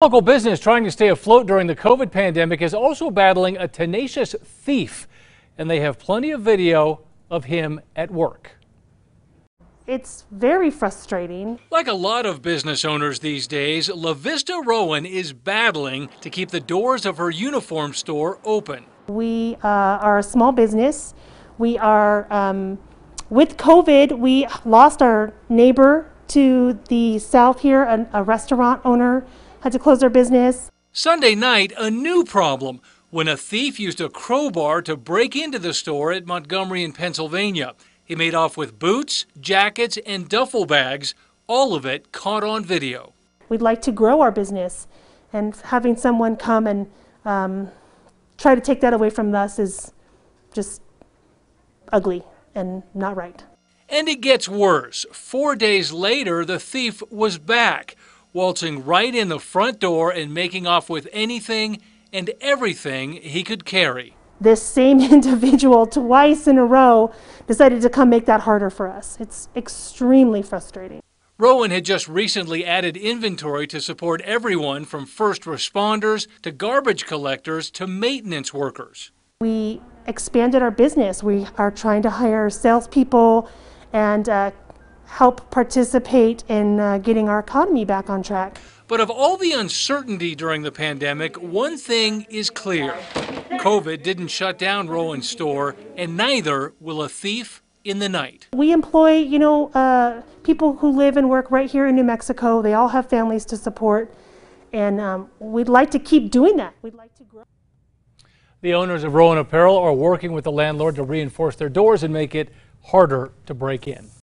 Local business trying to stay afloat during the COVID pandemic is also battling a tenacious thief, and they have plenty of video of him at work. It's very frustrating. Like a lot of business owners these days, La Vista Rowan is battling to keep the doors of her uniform store open. We uh, are a small business. We are, um, with COVID, we lost our neighbor to the south here, a restaurant owner had to close their business. Sunday night, a new problem when a thief used a crowbar to break into the store at Montgomery in Pennsylvania. He made off with boots, jackets, and duffel bags, all of it caught on video. We'd like to grow our business, and having someone come and um, try to take that away from us is just ugly and not right. And it gets worse. Four days later, the thief was back waltzing right in the front door and making off with anything and everything he could carry. This same individual, twice in a row, decided to come make that harder for us. It's extremely frustrating. Rowan had just recently added inventory to support everyone from first responders to garbage collectors to maintenance workers. We expanded our business. We are trying to hire salespeople and uh, help participate in uh, getting our economy back on track. But of all the uncertainty during the pandemic, one thing is clear COVID didn't shut down Rowan's store, and neither will a thief in the night. We employ, you know, uh, people who live and work right here in New Mexico. They all have families to support, and um, we'd like to keep doing that. We'd like to grow. The owners of Rowan Apparel are working with the landlord to reinforce their doors and make it harder to break in.